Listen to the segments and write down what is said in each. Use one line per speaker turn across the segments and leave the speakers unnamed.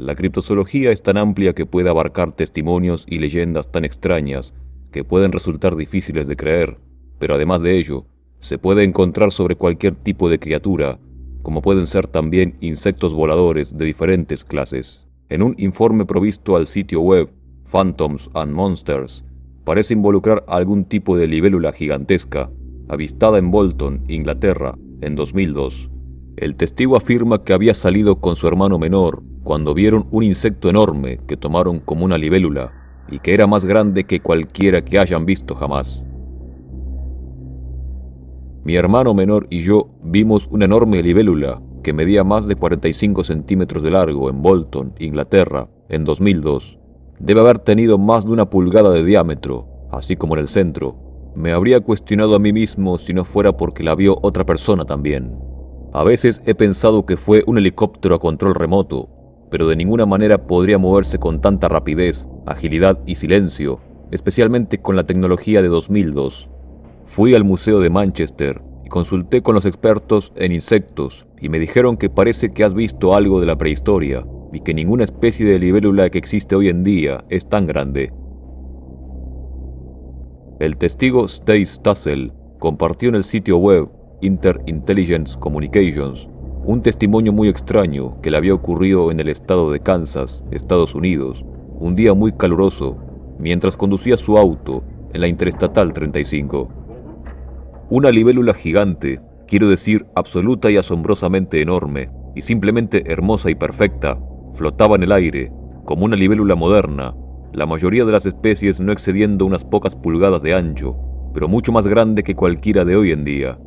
La criptozoología es tan amplia que puede abarcar testimonios y leyendas tan extrañas que pueden resultar difíciles de creer, pero además de ello, se puede encontrar sobre cualquier tipo de criatura, como pueden ser también insectos voladores de diferentes clases. En un informe provisto al sitio web Phantoms and Monsters, parece involucrar algún tipo de libélula gigantesca, avistada en Bolton, Inglaterra, en 2002. El testigo afirma que había salido con su hermano menor, cuando vieron un insecto enorme que tomaron como una libélula y que era más grande que cualquiera que hayan visto jamás. Mi hermano menor y yo vimos una enorme libélula que medía más de 45 centímetros de largo en Bolton, Inglaterra, en 2002. Debe haber tenido más de una pulgada de diámetro, así como en el centro. Me habría cuestionado a mí mismo si no fuera porque la vio otra persona también. A veces he pensado que fue un helicóptero a control remoto, pero de ninguna manera podría moverse con tanta rapidez, agilidad y silencio, especialmente con la tecnología de 2002. Fui al Museo de Manchester y consulté con los expertos en insectos y me dijeron que parece que has visto algo de la prehistoria y que ninguna especie de libélula que existe hoy en día es tan grande. El testigo Stace Tassel compartió en el sitio web Interintelligence Communications un testimonio muy extraño que le había ocurrido en el estado de Kansas, Estados Unidos, un día muy caluroso, mientras conducía su auto en la Interestatal 35. Una libélula gigante, quiero decir absoluta y asombrosamente enorme, y simplemente hermosa y perfecta, flotaba en el aire, como una libélula moderna, la mayoría de las especies no excediendo unas pocas pulgadas de ancho, pero mucho más grande que cualquiera de hoy en día.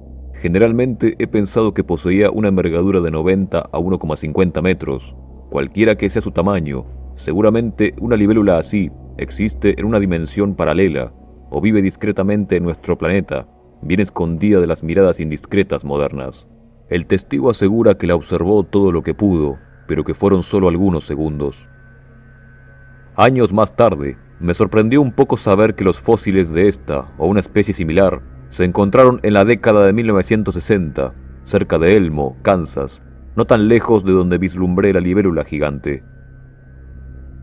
Generalmente he pensado que poseía una envergadura de 90 a 1,50 metros, cualquiera que sea su tamaño, seguramente una libélula así existe en una dimensión paralela o vive discretamente en nuestro planeta, bien escondida de las miradas indiscretas modernas. El testigo asegura que la observó todo lo que pudo, pero que fueron solo algunos segundos. Años más tarde, me sorprendió un poco saber que los fósiles de esta o una especie similar se encontraron en la década de 1960, cerca de Elmo, Kansas, no tan lejos de donde vislumbré la libélula gigante.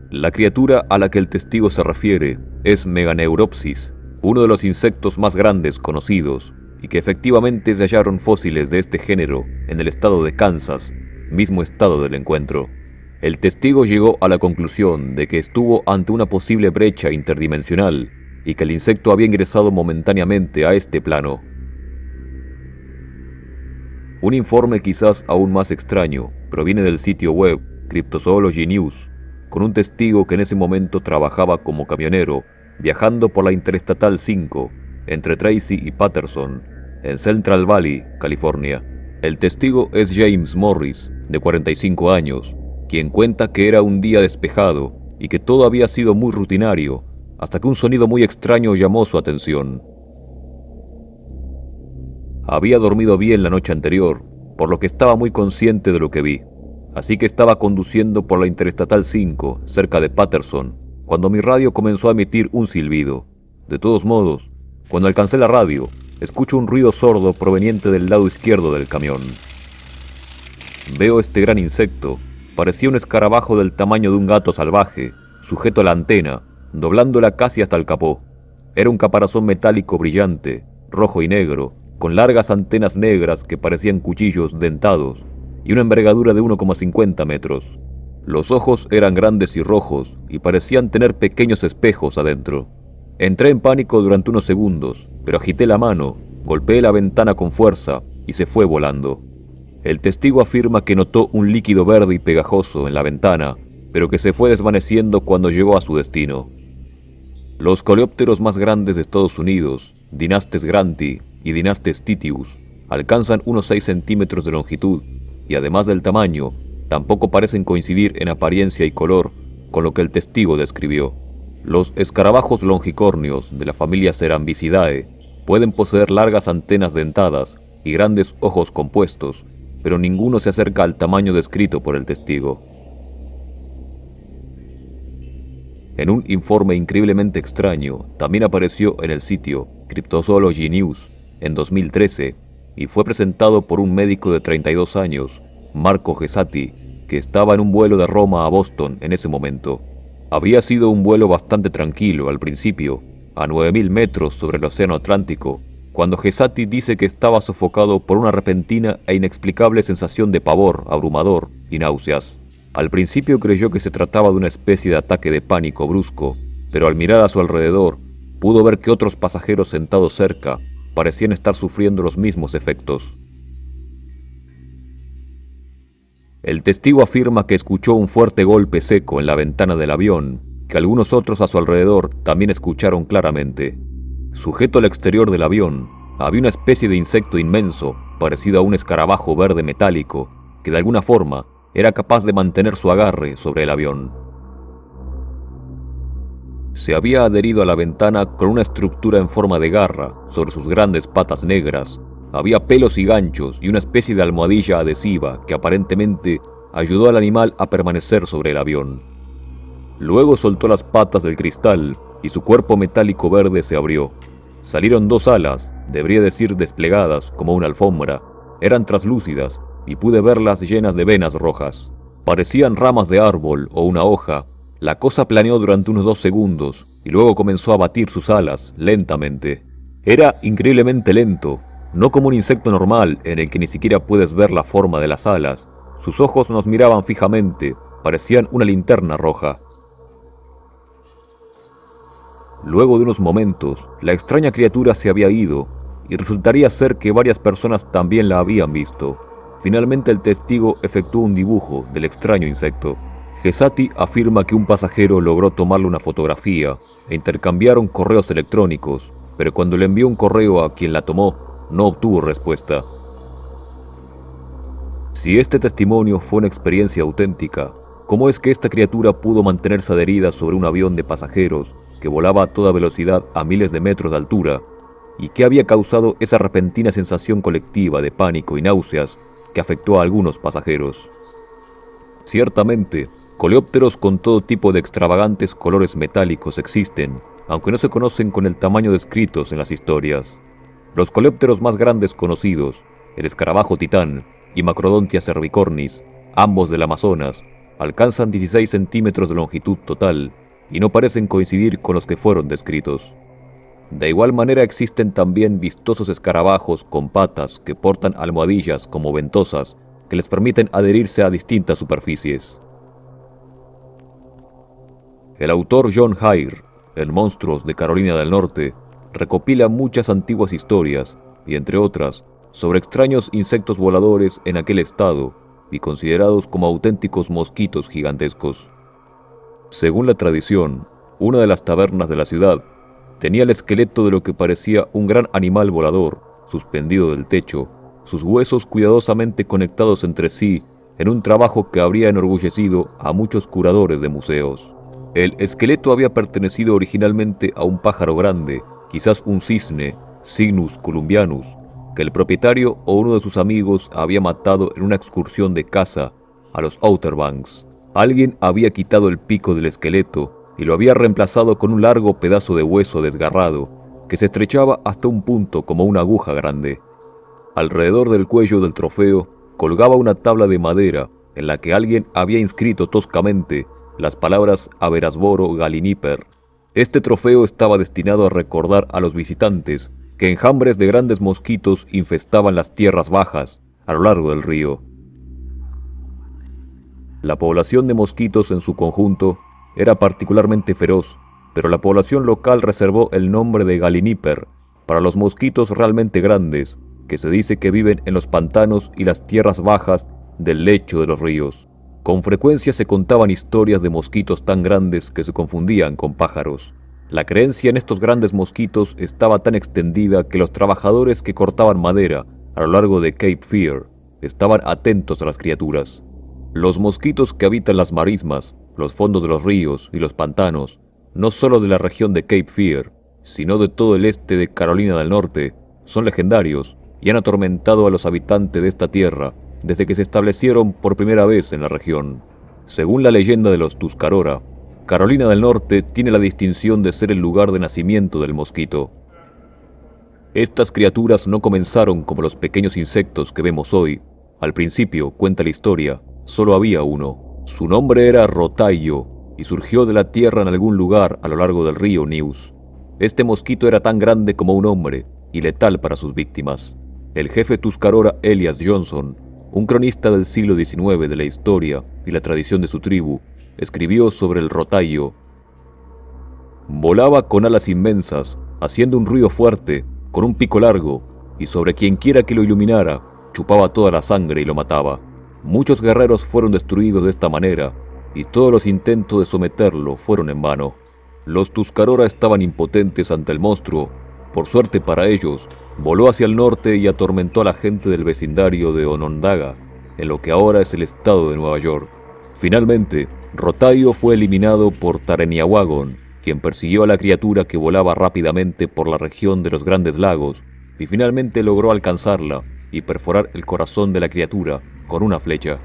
La criatura a la que el testigo se refiere es Meganeuropsis, uno de los insectos más grandes conocidos, y que efectivamente se hallaron fósiles de este género en el estado de Kansas, mismo estado del encuentro. El testigo llegó a la conclusión de que estuvo ante una posible brecha interdimensional y que el insecto había ingresado momentáneamente a este plano. Un informe quizás aún más extraño proviene del sitio web Cryptozoology News, con un testigo que en ese momento trabajaba como camionero, viajando por la Interestatal 5, entre Tracy y Patterson, en Central Valley, California. El testigo es James Morris, de 45 años, quien cuenta que era un día despejado y que todo había sido muy rutinario, hasta que un sonido muy extraño llamó su atención. Había dormido bien la noche anterior, por lo que estaba muy consciente de lo que vi. Así que estaba conduciendo por la Interestatal 5, cerca de Patterson, cuando mi radio comenzó a emitir un silbido. De todos modos, cuando alcancé la radio, escucho un ruido sordo proveniente del lado izquierdo del camión. Veo este gran insecto, parecía un escarabajo del tamaño de un gato salvaje, sujeto a la antena, doblándola casi hasta el capó. Era un caparazón metálico brillante, rojo y negro, con largas antenas negras que parecían cuchillos dentados y una envergadura de 1,50 metros. Los ojos eran grandes y rojos y parecían tener pequeños espejos adentro. Entré en pánico durante unos segundos, pero agité la mano, golpeé la ventana con fuerza y se fue volando. El testigo afirma que notó un líquido verde y pegajoso en la ventana, pero que se fue desvaneciendo cuando llegó a su destino. Los coleópteros más grandes de Estados Unidos, Dinastes Granti y Dinastes titius, alcanzan unos 6 centímetros de longitud y además del tamaño, tampoco parecen coincidir en apariencia y color con lo que el testigo describió. Los escarabajos longicornios de la familia Cerambicidae pueden poseer largas antenas dentadas y grandes ojos compuestos, pero ninguno se acerca al tamaño descrito por el testigo. En un informe increíblemente extraño, también apareció en el sitio Cryptozoology News en 2013 y fue presentado por un médico de 32 años, Marco Gesati, que estaba en un vuelo de Roma a Boston en ese momento. Había sido un vuelo bastante tranquilo al principio, a 9.000 metros sobre el Océano Atlántico, cuando Gesati dice que estaba sofocado por una repentina e inexplicable sensación de pavor abrumador y náuseas. Al principio creyó que se trataba de una especie de ataque de pánico brusco, pero al mirar a su alrededor, pudo ver que otros pasajeros sentados cerca parecían estar sufriendo los mismos efectos. El testigo afirma que escuchó un fuerte golpe seco en la ventana del avión, que algunos otros a su alrededor también escucharon claramente. Sujeto al exterior del avión, había una especie de insecto inmenso, parecido a un escarabajo verde metálico, que de alguna forma era capaz de mantener su agarre sobre el avión. Se había adherido a la ventana con una estructura en forma de garra sobre sus grandes patas negras, había pelos y ganchos y una especie de almohadilla adhesiva que aparentemente ayudó al animal a permanecer sobre el avión. Luego soltó las patas del cristal y su cuerpo metálico verde se abrió. Salieron dos alas, debería decir desplegadas como una alfombra, eran traslúcidas y pude verlas llenas de venas rojas. Parecían ramas de árbol o una hoja. La cosa planeó durante unos dos segundos y luego comenzó a batir sus alas lentamente. Era increíblemente lento, no como un insecto normal en el que ni siquiera puedes ver la forma de las alas. Sus ojos nos miraban fijamente, parecían una linterna roja. Luego de unos momentos, la extraña criatura se había ido, y resultaría ser que varias personas también la habían visto. Finalmente el testigo efectuó un dibujo del extraño insecto. Gesati afirma que un pasajero logró tomarle una fotografía e intercambiaron correos electrónicos, pero cuando le envió un correo a quien la tomó, no obtuvo respuesta. Si este testimonio fue una experiencia auténtica, ¿cómo es que esta criatura pudo mantenerse adherida sobre un avión de pasajeros que volaba a toda velocidad a miles de metros de altura? ¿Y qué había causado esa repentina sensación colectiva de pánico y náuseas que afectó a algunos pasajeros. Ciertamente, coleópteros con todo tipo de extravagantes colores metálicos existen, aunque no se conocen con el tamaño descritos en las historias. Los coleópteros más grandes conocidos, el escarabajo titán y Macrodontia cervicornis, ambos del Amazonas, alcanzan 16 centímetros de longitud total y no parecen coincidir con los que fueron descritos. De igual manera existen también vistosos escarabajos con patas que portan almohadillas como ventosas que les permiten adherirse a distintas superficies. El autor John Hyre, el Monstruos de Carolina del Norte, recopila muchas antiguas historias, y entre otras, sobre extraños insectos voladores en aquel estado y considerados como auténticos mosquitos gigantescos. Según la tradición, una de las tabernas de la ciudad Tenía el esqueleto de lo que parecía un gran animal volador, suspendido del techo, sus huesos cuidadosamente conectados entre sí, en un trabajo que habría enorgullecido a muchos curadores de museos. El esqueleto había pertenecido originalmente a un pájaro grande, quizás un cisne, Cygnus columbianus, que el propietario o uno de sus amigos había matado en una excursión de caza a los Outer Banks. Alguien había quitado el pico del esqueleto y lo había reemplazado con un largo pedazo de hueso desgarrado que se estrechaba hasta un punto como una aguja grande. Alrededor del cuello del trofeo colgaba una tabla de madera en la que alguien había inscrito toscamente las palabras Aberasboro Galiniper. Este trofeo estaba destinado a recordar a los visitantes que enjambres de grandes mosquitos infestaban las tierras bajas a lo largo del río. La población de mosquitos en su conjunto era particularmente feroz, pero la población local reservó el nombre de galiníper para los mosquitos realmente grandes, que se dice que viven en los pantanos y las tierras bajas del lecho de los ríos. Con frecuencia se contaban historias de mosquitos tan grandes que se confundían con pájaros. La creencia en estos grandes mosquitos estaba tan extendida que los trabajadores que cortaban madera a lo largo de Cape Fear estaban atentos a las criaturas. Los mosquitos que habitan las marismas, los fondos de los ríos y los pantanos, no solo de la región de Cape Fear, sino de todo el este de Carolina del Norte, son legendarios y han atormentado a los habitantes de esta tierra desde que se establecieron por primera vez en la región. Según la leyenda de los Tuscarora, Carolina del Norte tiene la distinción de ser el lugar de nacimiento del mosquito. Estas criaturas no comenzaron como los pequeños insectos que vemos hoy. Al principio, cuenta la historia, Solo había uno. Su nombre era Rotayo y surgió de la tierra en algún lugar a lo largo del río Neus. Este mosquito era tan grande como un hombre y letal para sus víctimas. El jefe tuscarora Elias Johnson, un cronista del siglo XIX de la historia y la tradición de su tribu, escribió sobre el rotayo. Volaba con alas inmensas, haciendo un ruido fuerte, con un pico largo, y sobre quienquiera que lo iluminara, chupaba toda la sangre y lo mataba. Muchos guerreros fueron destruidos de esta manera, y todos los intentos de someterlo fueron en vano. Los Tuscarora estaban impotentes ante el monstruo. Por suerte para ellos, voló hacia el norte y atormentó a la gente del vecindario de Onondaga, en lo que ahora es el estado de Nueva York. Finalmente, Rotaio fue eliminado por Tareniawagon, quien persiguió a la criatura que volaba rápidamente por la región de los Grandes Lagos y finalmente logró alcanzarla y perforar el corazón de la criatura con una flecha.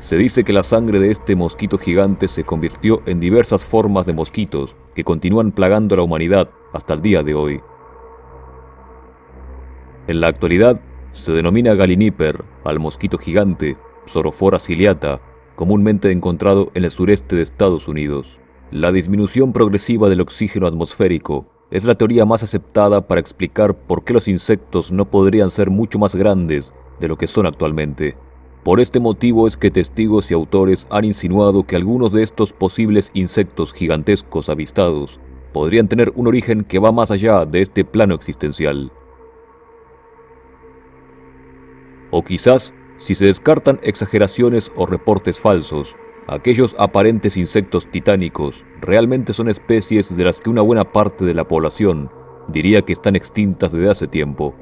Se dice que la sangre de este mosquito gigante se convirtió en diversas formas de mosquitos que continúan plagando a la humanidad hasta el día de hoy. En la actualidad se denomina Galiníper al mosquito gigante, Sorophora ciliata, comúnmente encontrado en el sureste de Estados Unidos. La disminución progresiva del oxígeno atmosférico es la teoría más aceptada para explicar por qué los insectos no podrían ser mucho más grandes de lo que son actualmente. Por este motivo es que testigos y autores han insinuado que algunos de estos posibles insectos gigantescos avistados podrían tener un origen que va más allá de este plano existencial. O quizás si se descartan exageraciones o reportes falsos, Aquellos aparentes insectos titánicos realmente son especies de las que una buena parte de la población diría que están extintas desde hace tiempo.